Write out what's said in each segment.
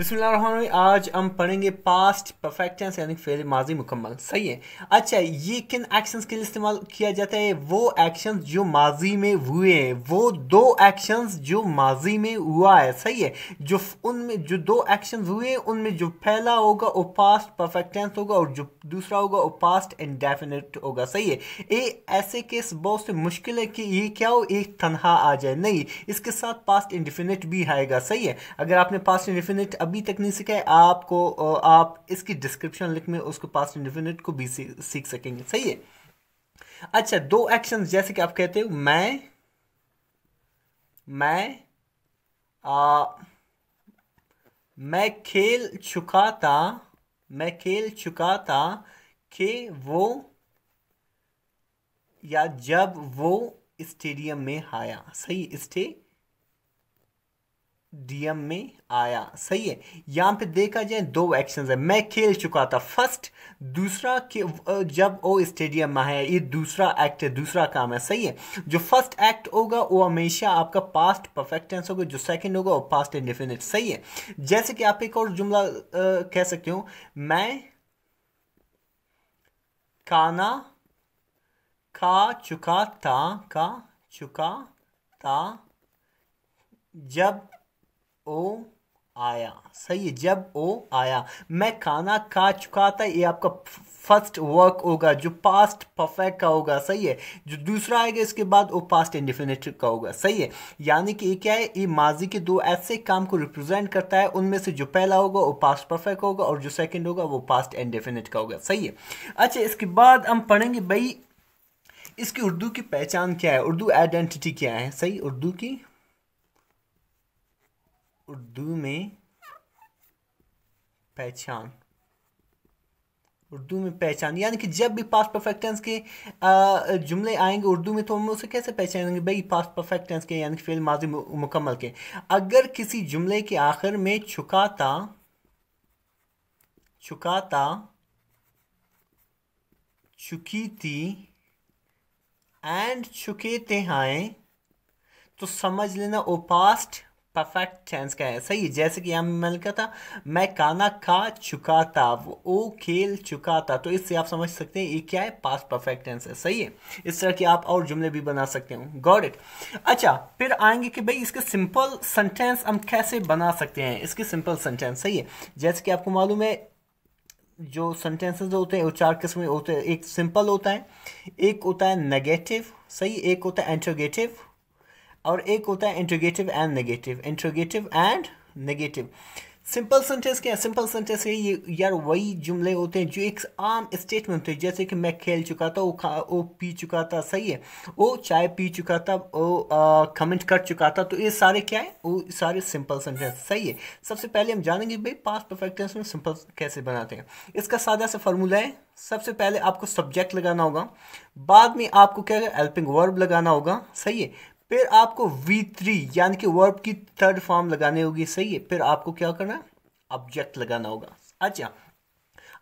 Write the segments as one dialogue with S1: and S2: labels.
S1: बिस्मिल्लाह आज हम पढ़ेंगे पास्ट परफेक्ट टेंस यानी फेल माजी मुकम्मल सही है अच्छा ये किन एक्शंस के लिए इस्तेमाल किया जाता है वो एक्शंस जो माजी में हुए हैं वो दो एक्शंस जो माजी में हुआ है सही है जो उनमें जो दो एक्शंस हुए हैं उनमें जो पहला होगा वो पास्ट परफेक्ट टेंस होगा और जो दूसरा होगा वो पास्ट इनडेफिनेट होगा सही है ये ऐसे केस बहुत से मुश्किल है कि ये क्या हो एक तनहा आ जाए नहीं इसके साथ पास्ट इंडिफिनिट भी आएगा सही है अगर आपने पास्ट इंडिफिनिट अब अभी तक नहीं सीखा है आपको आप इसकी डिस्क्रिप्शन लिख में उसको पास्ट इंडिफिनिट को भी सीख सकेंगे सही है अच्छा दो एक्शन जैसे कि आप कहते हो मैं मैं आ, मैं खेल चुका था मैं खेल चुका था कि वो या जब वो स्टेडियम में आया सही स्टे डीएम में आया सही है यहाँ पे देखा जाए दो एक्शन है मैं खेल चुका था फर्स्ट दूसरा के जब वो स्टेडियम में है ये दूसरा एक्ट है दूसरा काम है सही है जो फर्स्ट एक्ट होगा वो हमेशा आपका पास्ट परफेक्ट टेंस होगा जो सेकंड होगा वो पास्ट इंडिफिनिट सही है जैसे कि आप एक और जुमला कह सकते हो मैं खाना खा चुका था खा चुका था जब ओ आया सही है जब ओ आया मैं खाना खा चुका था ये आपका फर्स्ट वर्क होगा जो पास्ट परफेक्ट का होगा सही है जो दूसरा आएगा इसके बाद वो पास्ट इंडिफिनेट का होगा सही है यानी कि ये क्या है ये माजी के दो ऐसे काम को रिप्रेजेंट करता है उनमें से जो पहला होगा वो पास्ट परफेक्ट होगा और जो सेकंड होगा वो पास्ट इंडिफिनेट का होगा सही है अच्छा इसके बाद हम पढ़ेंगे भाई इसकी उर्दू की पहचान क्या है उर्दू आइडेंटिटी क्या है सही उर्दू की उर्दू में पहचान उर्दू में पहचान यानी कि जब भी पास्ट परफेक्ट टेंस के जुमले आएंगे उर्दू में तो हम उसे कैसे पहचानेंगे भाई पास्ट परफेक्ट टेंस के यानी कि फेल माजी मुकम्मल के अगर किसी जुमले के आखिर में छुकाता छुकाता चुकी थी एंड चुके थे आए तो समझ लेना ओ पास्ट परफेक्ट टेंस का है सही जैसे कि मैंने लिखा था मैं खाना खा चुका था वो खेल चुका था तो इससे आप समझ सकते हैं ये क्या है पास परफेक्ट टेंस है सही है इस तरह के आप और जुमले भी बना सकते हो गॉड इट अच्छा फिर आएंगे कि भाई इसके सिंपल सेंटेंस हम कैसे बना सकते हैं इसके सिंपल सेंटेंस सही है जैसे कि आपको मालूम है जो सेंटेंसेस होते हैं वो चार किस्म होते हैं एक सिंपल होता है एक होता है नेगेटिव सही एक होता है एंट्रोगेटिव और एक होता है interrogative and negative interrogative and negative simple sentence क्या है सिंपल सेंटेंस ये यार वही जुमले होते हैं जो एक आम स्टेटमेंट होते हैं जैसे कि मैं खेल चुका था वो खा वो पी चुका था सही है वो चाय पी चुका था वो कमेंट कर चुका था तो ये सारे क्या है वो सारे सिंपल सेंटेंस सही है सबसे पहले हम जानेंगे भाई पास परफेक्ट टेंस में सिंपल कैसे बनाते हैं इसका सादा सा फार्मूला है सबसे पहले आपको सब्जेक्ट लगाना होगा बाद में आपको क्या हेल्पिंग वर्ब लगाना होगा सही है फिर आपको वी थ्री यानी कि वर्ब की थर्ड फॉर्म लगानी होगी सही है फिर आपको क्या करना है ऑब्जेक्ट लगाना होगा अच्छा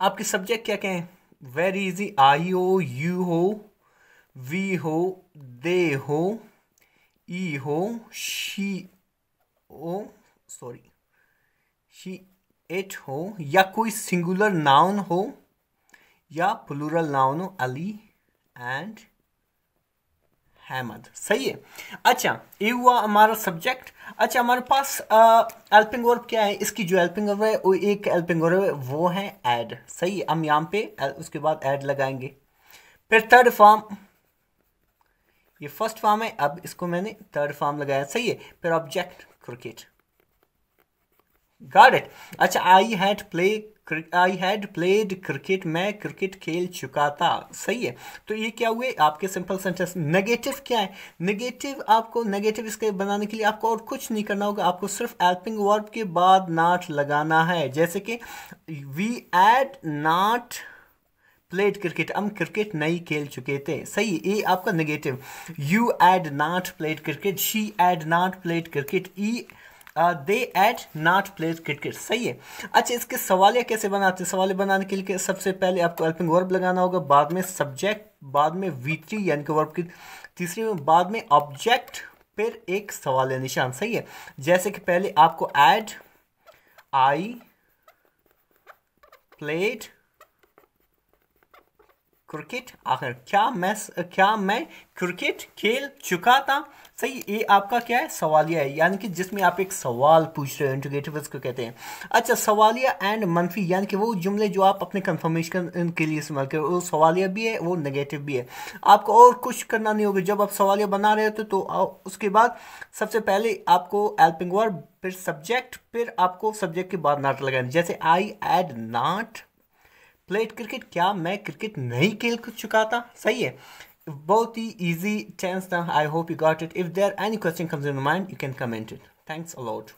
S1: आपके सब्जेक्ट क्या क्या वेरी इजी आई हो यू हो वी हो दे हो ई हो शी ओ सॉरी शी एट हो या कोई सिंगुलर नाउन हो या प्लूरल नाउन हो अली एंड हैमद सही है अच्छा ये हुआ हमारा सब्जेक्ट अच्छा हमारे पास एल्पिंग वर्ब क्या है इसकी जो एल्पिंग वर्ब है वो एक एल्पिंग वर्ब है वो है ऐड सही है हम यहाँ पे उसके बाद ऐड लगाएंगे फिर थर्ड फॉर्म ये फर्स्ट फॉर्म है अब इसको मैंने थर्ड फॉर्म लगाया सही है फिर ऑब्जेक्ट क्रिकेट गॉट इट अच्छा I had play I had played cricket मैं क्रिकेट खेल चुका था सही है तो ये क्या हुए आपके सिंपल सेंटेंस नेगेटिव क्या है नेगेटिव आपको नेगेटिव इसके बनाने के लिए आपको और कुछ नहीं करना होगा आपको सिर्फ एल्पिंग वर्ब के बाद नाट लगाना है जैसे कि we had not played cricket हम क्रिकेट नहीं खेल चुके थे सही ए आपका negative you had not played cricket she had not played cricket he they had not play cricket सही है अच्छा इसके या कैसे बनाते हैं सवाल बनाने के लिए सबसे पहले आपको हेल्पिंग वर्ब लगाना होगा बाद में सब्जेक्ट बाद में वीटी यानी कि वर्ब की तीसरी में बाद में ऑब्जेक्ट फिर एक सवाल या निशान सही है जैसे कि पहले आपको एड आई प्लेड क्रिकेट आखिर क्या मैं क्या मैं क्रिकेट खेल चुका था सही ये आपका क्या है सवालिया है यानी कि जिसमें आप एक सवाल पूछ रहे हो इंटोगेटिव को कहते हैं अच्छा सवालिया एंड मनफी यानी कि वो जुमले जो आप अपने कंफर्मेशन के लिए इस्तेमाल करें वो सवालिया भी है वो नेगेटिव भी है आपको और कुछ करना नहीं होगा जब आप सवालिया बना रहे होते तो उसके बाद सबसे पहले आपको एल्पिंग वर्ड फिर सब्जेक्ट फिर आपको सब्जेक्ट के बाद नाट लगाना जैसे I had not played cricket क्या मैं क्रिकेट नहीं खेल चुका था सही है बहुत ही ईजी टेंस था I hope you got it if there any question comes in mind you can comment it thanks allot